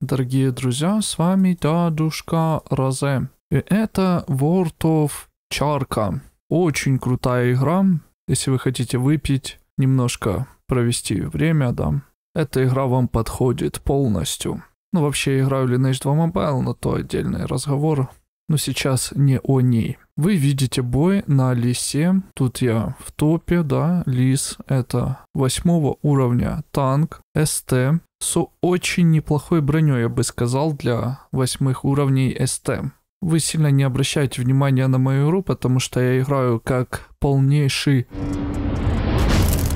Дорогие друзья, с вами Дядушка Розе. И это World of Чарка. Очень крутая игра, если вы хотите выпить, немножко провести время, да. Эта игра вам подходит полностью. Ну, вообще, я играю Lineage 2 Mobile, но то отдельный разговор. Но сейчас не о ней. Вы видите бой на лисе. Тут я в топе, да, лис. Это восьмого уровня танк СТ с очень неплохой броней, я бы сказал, для восьмых уровней СТ. Вы сильно не обращайте внимания на мою игру, потому что я играю как полнейший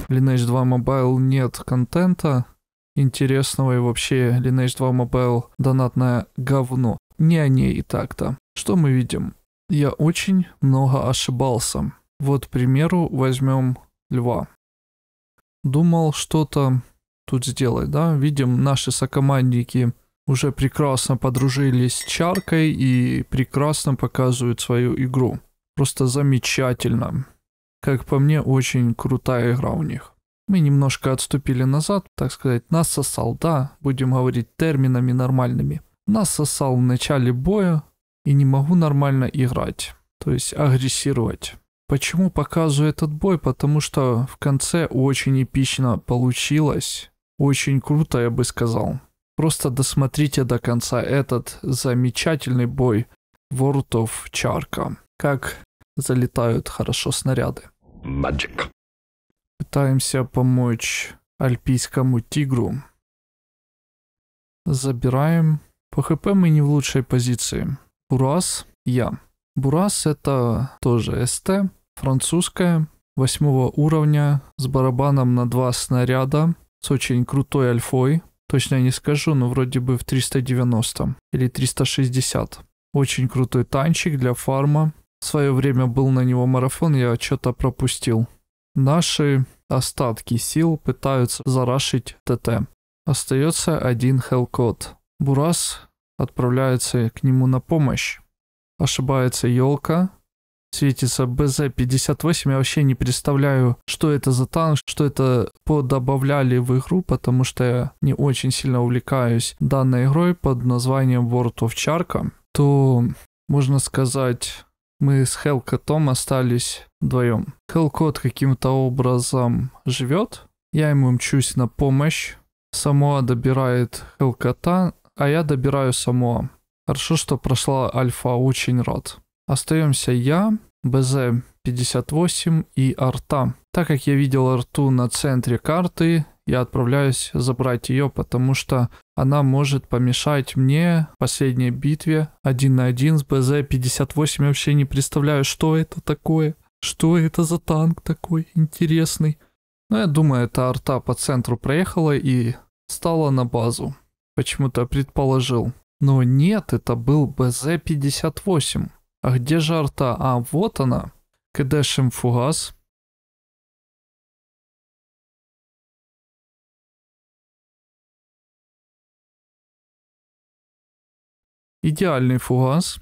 Lineage 2 Mobile нет контента интересного и вообще Lineage 2 Mobile донатное говно. Не о ней и так-то. Что мы видим? Я очень много ошибался. Вот, к примеру, возьмем льва. Думал что-то тут сделать, да. Видим, наши сокомандники уже прекрасно подружились с чаркой и прекрасно показывают свою игру. Просто замечательно. Как по мне, очень крутая игра у них. Мы немножко отступили назад, так сказать, нас сосал, да, будем говорить терминами нормальными. Нас сосал в начале боя и не могу нормально играть, то есть агрессировать. Почему показываю этот бой? Потому что в конце очень эпично получилось. Очень круто, я бы сказал. Просто досмотрите до конца этот замечательный бой Ворутов Чарка. Как залетают хорошо снаряды. Magic. Пытаемся помочь альпийскому тигру. Забираем. По хп мы не в лучшей позиции. Бурас, я. Бурас это тоже СТ, французская, восьмого уровня, с барабаном на два снаряда, с очень крутой альфой. Точно я не скажу, но вроде бы в 390 или 360. Очень крутой танчик для фарма. В свое время был на него марафон, я что-то пропустил. Наши остатки сил пытаются зарашить ТТ. Остается один Хелкот. Бурас отправляется к нему на помощь. Ошибается елка, светится БЗ-58. Я вообще не представляю, что это за танк, что это подобавляли в игру, потому что я не очень сильно увлекаюсь данной игрой под названием World of Charka, то можно сказать, мы с Хелкотом остались вдвоем. Хелкот каким-то образом живет, я ему мчусь на помощь, Самоа добирает Хелкота, а я добираю Самоа. Хорошо, что прошла Альфа, очень рад. Остаемся я, БЗ-58 и арта. Так как я видел арту на центре карты, я отправляюсь забрать ее, потому что она может помешать мне в последней битве один на один с БЗ-58. Я вообще не представляю, что это такое. Что это за танк такой интересный? Но я думаю, эта арта по центру проехала и стала на базу. Почему-то предположил. Но нет, это был БЗ-58. А где же арта? А, вот она. Кэдэшем фугас. Идеальный фугас.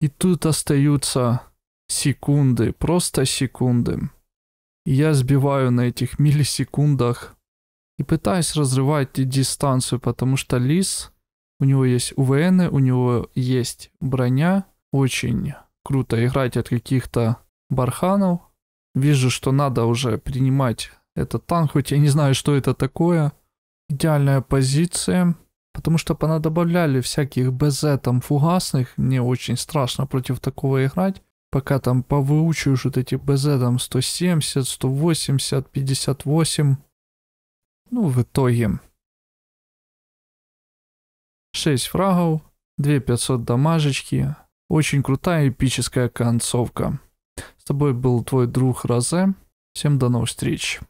И тут остаются секунды, просто секунды. я сбиваю на этих миллисекундах и пытаюсь разрывать дистанцию, потому что лис, у него есть УВН, у него есть броня, очень круто играть от каких-то барханов. Вижу, что надо уже принимать этот танк, хоть я не знаю, что это такое. Идеальная позиция, потому что понадобавляли всяких БЗ там фугасных, мне очень страшно против такого играть. Пока там повыучиваешь вот эти БЗ там 170, 180, 58. Ну, в итоге 6 фрагов, 500 дамажечки, очень крутая эпическая концовка. С тобой был твой друг Розе. Всем до новых встреч.